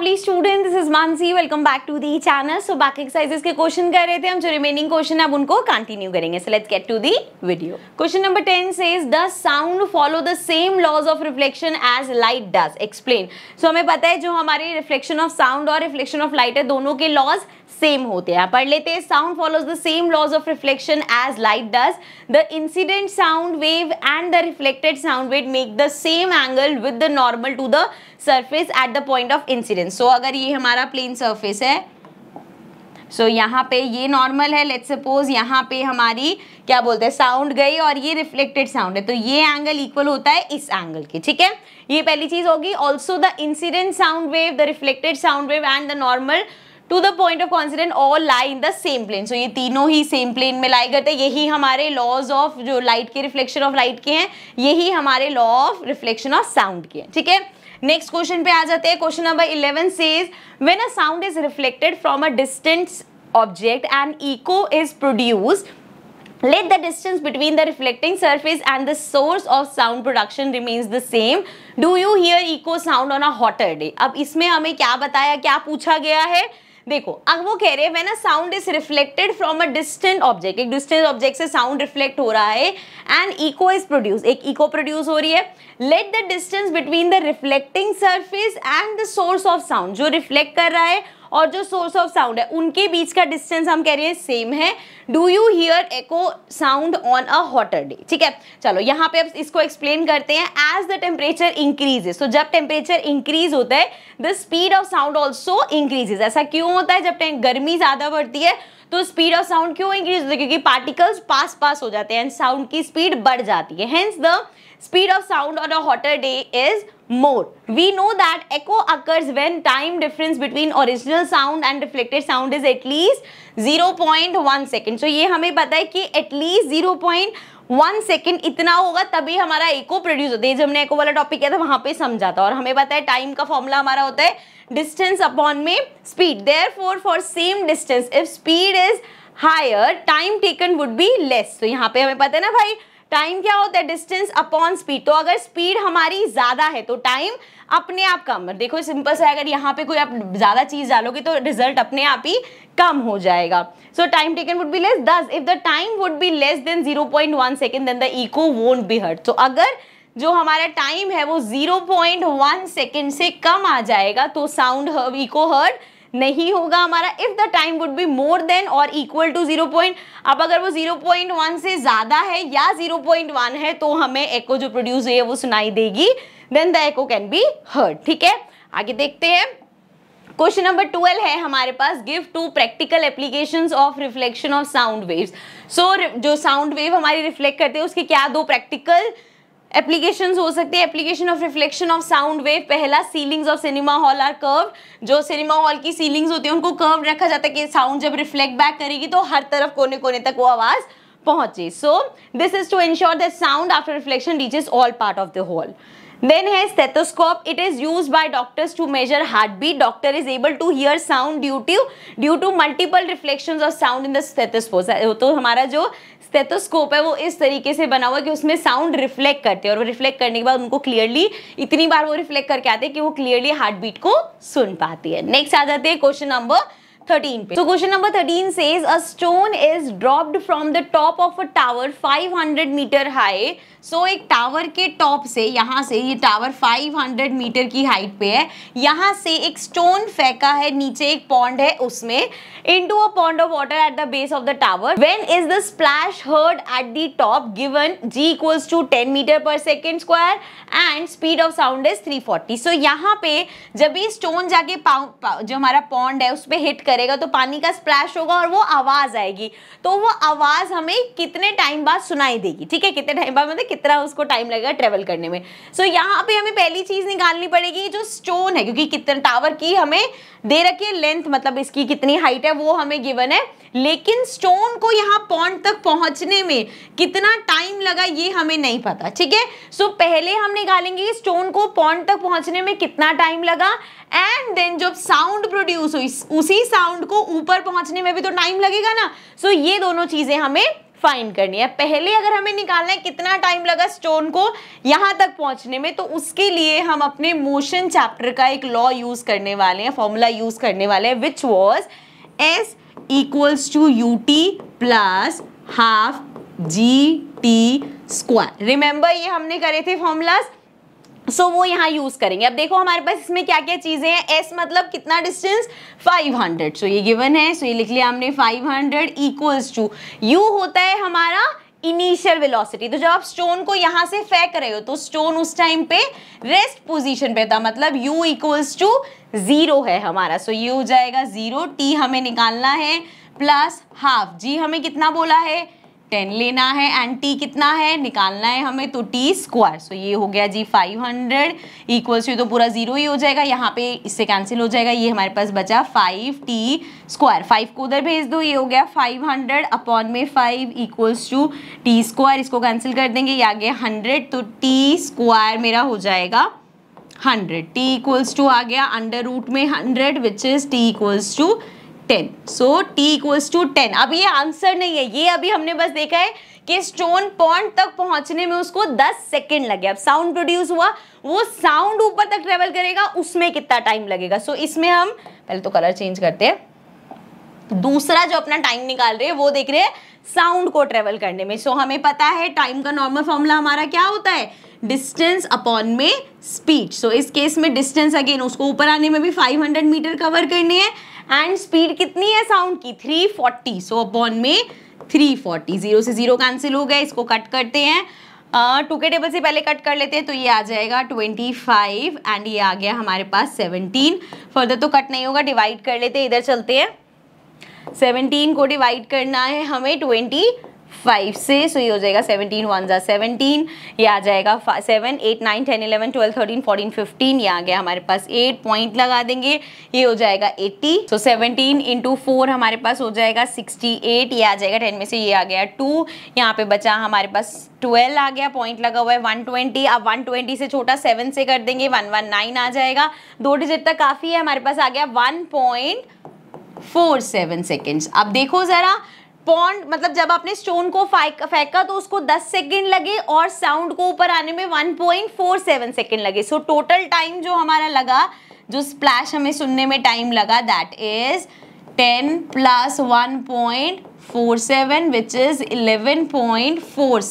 Lovely student this is Mansi welcome back to the channel so बाकी exercises के question कर रहे थे हम जो रिमेनिंग क्वेश्चन अब उनको कंटिन्यू करेंगे so let's get to the video question number ten says the sound follow the same laws of reflection as light does explain so हमें पता है जो हमारे रिफ्लेक्शन ऑफ साउंड और रिफ्लेक्शन ऑफ लाइट है दोनों के लॉज सेम होते हैं पढ़ लेते हैं sound follows the same laws of reflection as light does the incident sound wave and the reflected sound wave make the same angle with the normal to the surface at the point of incidence surface so अगर ये हमारा plane surface है so so, यहाँ पे ये normal है let's suppose यहाँ पे हमारी क्या बोलते हैं साउंड गई और ये रिफ्लेक्टेड साउंड है तो ये एंगल इक्वल होता है इस एंगल के ठीक है ये पहली चीज होगी also the incident sound wave the reflected sound wave and the normal to the point of coincident all lie in the same plane so ये तीनों ही सेम प्लेन में लाई करते हैं यही हमारे लॉज ऑफ जो लाइट के रिफ्लेक्शन ऑफ लाइट के हैं यही हमारे law of reflection of sound के हैं ठीक है नेक्स्ट क्वेश्चन पे आ जाते हैं question number eleven says when a sound is reflected from a distance object and echo is produced let the distance between the reflecting surface and the source of sound production remains the same do you hear echo sound on a hotter day अब इसमें हमें क्या बताया क्या पूछा गया है देखो अब वो कह रहे हैं ना sound is reflected from a distant object एक डिस्टेंट ऑब्जेक्ट से साउंड रिफ्लेक्ट हो रहा है एंड इको इज प्रोड्यूस एक इको प्रोड्यूस हो रही है let the distance between the reflecting surface and the source of sound जो रिफ्लेक्ट कर रहा है और जो सोर्स ऑफ साउंड है उनके बीच का डिस्टेंस हम कह रहे हैं सेम है do you hear echo sound on a hotter day ठीक है चलो यहाँ पे अब इसको एक्सप्लेन करते हैं एज द टेम्परेचर इंक्रीजेज तो जब टेम्परेचर इंक्रीज होता है the speed of sound also increases ऐसा क्यों होता है जब गर्मी ज़्यादा बढ़ती है तो स्पीड ऑफ साउंड क्यों इंक्रीज होती है क्योंकि पार्टिकल्स पास पास हो जाते हैं एंड साउंड की स्पीड बढ़ जाती है hence the speed of sound on a hotter day is more. We know that echo occurs when time difference between original sound and reflected sound is at least 0.1 second. So ye hame pata hai ki at least 0. One second इतना होगा तभी हमारा eco produce होता है जब हमने एको वाला topic किया था वहाँ पे समझा था और हमें पता है टाइम का फॉर्मूला हमारा होता है डिस्टेंस अपॉन में speed therefore for same distance if speed is higher time taken would be less तो यहाँ पे हमें पता है ना भाई टाइम क्या होता है डिस्टेंस अपॉन स्पीड तो अगर स्पीड हमारी ज़्यादा है तो टाइम अपने आप कम देखो सिंपल सा अगर यहाँ पे कोई आप ज़्यादा चीज़ डालोगे तो रिजल्ट अपने आप ही कम हो जाएगा so time taken would be less thus if the time would be less than zero point one second then the echo won't be heard तो अगर जो हमारा टाइम है वो जीरो पॉइंट वन सेकेंड से कम आ जाएगा तो साउंड इको हर्ट नहीं होगा हमारा if the time would be more than और इक्वल टू जीरो पॉइंट अब अगर वो जीरो पॉइंट वन से ज़्यादा है या जीरो पॉइंट वन है तो हमें एको जो प्रोड्यूस हुई है वो सुनाई देगी then the echo can be heard ठीक है आगे देखते हैं क्वेश्चन नंबर ट्वेल्व है हमारे पास give two practical application of reflection of sound waves so जो साउंड वेव हमारी रिफ्लेक्ट करते हैं उसके क्या दो प्रैक्टिकल एप्लीकेशन हो सकते हैं application of reflection of sound wave पहला ceilings of cinema hall are curve जो सिनेमा हॉल की सीलिंग्स होती है उनको कर्व रखा जाता है कि साउंड जब रिफ्लेक्ट बैक करेगी तो हर तरफ कोने कोने तक वो आवाज़ पहुंचे so this is to ensure that sound after reflection reaches all part of the hall Then has stethoscope. It is used by doctors to measure heartbeat. Doctor is able to hear sound due to due to multiple reflections of sound in the stethoscope. तो हमारा जो stethoscope है वो इस तरीके से बना हुआ है कि उसमें साउंड रिफ्लेक्ट करते हैं और वो रिफ्लेक्ट करने के बाद उनको क्लियरली इतनी बार वो रिफ्लेक्ट करके आते हैं कि वो क्लियरली हार्ट बीट को सुन पाती है नेक्स्ट आ जाते हैं क्वेश्चन नंबर 13 पे तो question number 13 says a stone is dropped from the top of a tower 500 metre high so एक टावर के टॉप से यहाँ से ये टावर 500 मीटर की हाइट पे है यहाँ से एक स्टोन फेंका है नीचे एक पॉन्ड है उसमें into a pond of water at the base of the tower when is the splash heard at the top given g equals to 10 metre per second square and speed of sound is 340 so so यहाँ पे जब ये stone जाके जो हमारा pond है उस पर हिट करे करेगा तो पानी का स्प्लैश होगा और वो आवाज़ आएगी तो वो आवाज़ हमें कितने टाइम बाद सुनाई देगी ठीक है कितने टाइम बाद मतलब कितना उसको टाइम लगेगा ट्रेवल करने में सो so, यहाँ पे हमें पहली चीज़ निकालनी पड़ेगी जो स्टोन है क्योंकि कितने टावर की हमें दे रखी है लेंथ मतलब इसकी कितनी हाइट है वो हमें गिवन है लेकिन स्टोन को यहाँ पॉन्ड तक पहुंचने में कितना टाइम लगा ये हमें नहीं पता ठीक है सो पहले हम निकालेंगे स्टोन को पॉन्ड तक पहुंचने में कितना टाइम लगा एंड देन जब साउंड प्रोड्यूस हुई उसी साउंड को ऊपर पहुंचने में भी तो टाइम लगेगा ना सो so, ये दोनों चीज़ें हमें फाइंड करनी है पहले अगर हमें निकालना है कितना टाइम लगा स्टोन को यहां तक पहुंचने में तो उसके लिए हम अपने मोशन चैप्टर का एक लॉ यूज़ करने वाले हैं फॉर्मूला यूज़ करने वाले हैं which was s equals to u t plus half g t square remember ये हमने करे थे फॉर्मूलाज सो so, वो यहाँ यूज करेंगे अब देखो हमारे पास इसमें क्या क्या चीजें हैं एस मतलब कितना डिस्टेंस 500 सो so, ये गिवन है सो so, ये लिख लिया हमने 500 हंड्रेड इक्वल्स टू यू होता है हमारा इनिशियल वेलोसिटी तो जब आप स्टोन को यहाँ से फेंक रहे हो तो स्टोन उस टाइम पे रेस्ट पोजीशन पे था मतलब u इक्वल्स टू जीरो है हमारा सो so, ये हो जाएगा जीरो टी हमें निकालना है प्लस हाफ जी हमें कितना बोला है 10 लेना है एंड टी कितना है निकालना है हमें तो टी स्क्वायर सो ये हो गया जी 500 हंड्रेड इक्वल्स टू तो पूरा जीरो ही हो जाएगा यहाँ पे इससे कैंसिल हो जाएगा ये हमारे पास बचा फाइव टी स्क्वायर फाइव को उधर भेज दो ये हो गया 500 हंड्रेड अपॉन में five equals to t square इसको कैंसिल कर देंगे ये आ गया हंड्रेड तो टी स्क्वायर मेरा हो जाएगा हंड्रेड टी इक्वल्स टू आ गया अंडर रूट में hundred which is t equals to ten so t equals to ten अब ये आंसर नहीं है ये अभी हमने बस देखा है कि स्टोन पॉइंट तक पहुंचने में उसको 10 सेकंड लगे अब साउंड प्रोड्यूस हुआ वो साउंड ऊपर तक ट्रेवल करेगा उसमें कितना टाइम लगेगा सो so, इसमें हम पहले तो कलर चेंज करते हैं दूसरा जो अपना टाइम निकाल रहे हैं वो देख रहे हैं साउंड को ट्रेवल करने में सो so, हमें पता है टाइम का नॉर्मल फॉर्मूला हमारा क्या होता है डिस्टेंस अपॉन में स्पीड सो इस केस में डिस्टेंस अगेन उसको ऊपर आने में भी 500 मीटर कवर करने हैं एंड स्पीड कितनी है साउंड की 340 सो अपॉन में 340 जीरो से जीरो कैंसिल हो गया इसको कट करते हैं टू के टेबल से पहले कट कर लेते हैं तो ये आ जाएगा 25 एंड ये आ गया हमारे पास 17 फर्दर तो कट नहीं होगा डिवाइड कर लेते हैं इधर चलते हैं 17 को डिवाइड करना है हमें ट्वेंटी फाइव से सो ये हो जाएगा सेवनटीन वन ज़ा सेवनटीन ये आ जाएगा seven eight nine ten eleven twelve thirteen fourteen fifteen ये आ गया हमारे पास एट पॉइंट लगा देंगे ये हो जाएगा eighty so seventeen into four हमारे पास हो जाएगा सिक्सटी एट ये आ जाएगा टेन में से ये आ गया टू यहाँ पे बचा हमारे पास ट्वेल्व आ गया पॉइंट लगा हुआ है वन ट्वेंटी अब वन ट्वेंटी से छोटा सेवन से कर देंगे वन वन नाइन आ जाएगा दो डिजिट तक काफ़ी है हमारे पास आ गया one point four seven seconds अब देखो ज़रा पॉन्ड मतलब जब आपने स्टोन को फेंका तो उसको 10 सेकेंड लगे और साउंड को ऊपर आने में 1.47 सेकेंड लगे सो टोटल टाइम जो हमारा लगा जो स्प्लैश हमें सुनने में टाइम लगा that is 10 plus 1.47 so eleven 11.47 four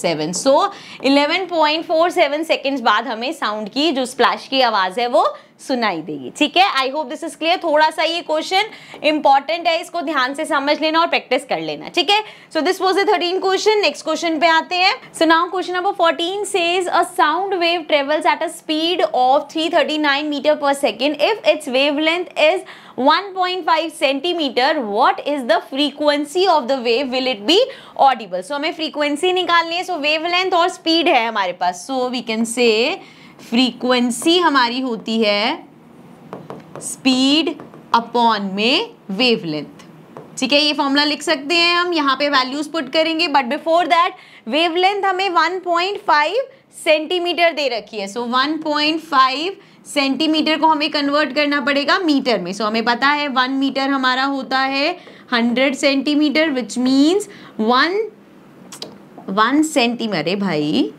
11.47 seconds बाद हमें साउंड की जो स्प्लैश की आवाज़ है वो सुनाई देगी ठीक है I hope this is clear थोड़ा सा ये क्वेश्चन इंपॉर्टेंट है इसको ध्यान से समझ लेना और प्रैक्टिस कर लेना ठीक है so this was a thirteen question next question पे आते हैं सुनाओ question number fourteen says a sound wave travels at a speed of three thirty nine metre per second if its wavelength is 1.5 centimetre what is the frequency of the wave will it be audible so हमें frequency निकालनी है सो wavelength और speed है हमारे पास so we can say frequency हमारी होती है स्पीड अपॉन में वेवलेंथ ठीक है ये फॉर्मूला लिख सकते हैं हम यहाँ पे वैल्यूज पुट करेंगे बट बिफोर दैट वेवलेंथ हमें 1.5 सेंटीमीटर दे रखी है सो so 1.5 सेंटीमीटर को हमें कन्वर्ट करना पड़ेगा मीटर में सो so हमें पता है वन मीटर हमारा होता है hundred centimetre which means one one centimetre है भाई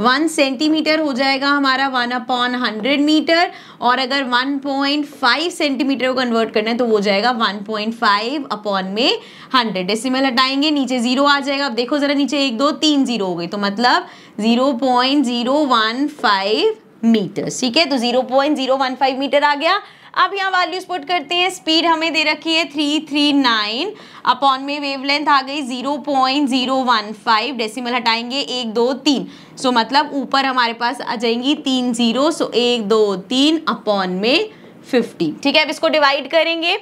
वन सेंटीमीटर हो जाएगा हमारा वन अपॉन हंड्रेड मीटर और अगर वन पॉइंट फाइव सेंटीमीटर को कन्वर्ट करना है तो वो जाएगा वन पॉइंट फाइव अपॉन में हंड्रेड डेसिमल हटाएंगे नीचे जीरो आ जाएगा अब देखो ज़रा नीचे एक दो तीन जीरो हो गई तो मतलब zero point zero one five metre ठीक है तो zero point zero one five metre आ गया अब यहाँ वैल्यूज पुट करते हैं स्पीड हमें दे रखी है थ्री थ्री नाइन अपॉन में वेवलेंथ आ गई zero point zero one five decimal हटाएंगे एक दो तीन सो मतलब ऊपर हमारे पास आ जाएंगी तीन जीरो सो एक दो तीन अपॉन में फिफ्टी ठीक है अब इसको डिवाइड करेंगे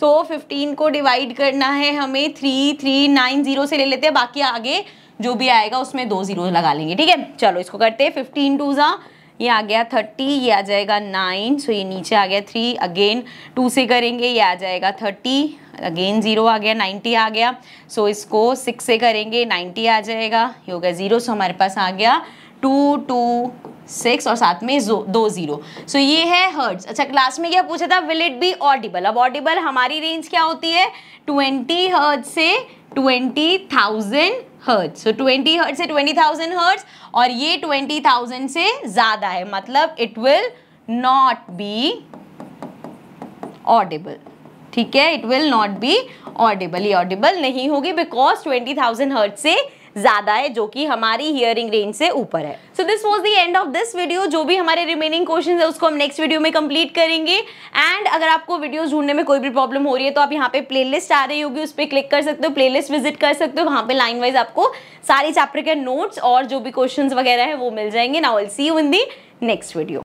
सो so, फिफ्टीन को डिवाइड करना है हमें थ्री थ्री नाइन जीरो से ले लेते हैं बाकी आगे जो भी आएगा उसमें दो जीरो लगा लेंगे ठीक है चलो इसको करते हैं फिफ्टीन टू ज़ा ये आ गया थर्टी ये आ जाएगा नाइन सो ये नीचे आ गया थ्री अगेन टू से करेंगे ये आ जाएगा थर्टी अगेन ज़ीरो आ गया नाइन्टी आ गया सो so, इसको सिक्स से करेंगे नाइन्टी आ जाएगा ये हो गया ज़ीरो सो हमारे पास आ गया टू टू सिक्स और साथ में दो ज़ीरो सो ये है हर्ड्स अच्छा क्लास में क्या पूछा था विल इट बी ऑडिबल अब ऑडिबल हमारी रेंज क्या होती है ट्वेंटी हर्ड से twenty thousand hertz so twenty hertz से ट्वेंटी थाउजेंड हर्ट्स और ये ट्वेंटी थाउजेंड से ज़्यादा है मतलब it will not be audible ठीक है it will not be audible ये ऑडिबल नहीं होगी बिकॉज ट्वेंटी थाउजेंड हर्ट से ज्यादा है जो कि हमारी हियरिंग रेंज से ऊपर है so this was the end of this video जो भी हमारे रिमेनिंग क्वेश्चन है उसको हम नेक्स्ट वीडियो में कंप्लीट करेंगे एंड अगर आपको वीडियो ढूंढने में कोई भी प्रॉब्लम हो रही है तो आप यहाँ पे प्ले आ रही होगी उस पर क्लिक कर सकते हो प्ले विजिट कर सकते हो वहाँ पे लाइन वाइज आपको सारे चैप्टर के नोट्स और जो भी क्वेश्चन वगैरह है वो मिल जाएंगे now will see you in the next video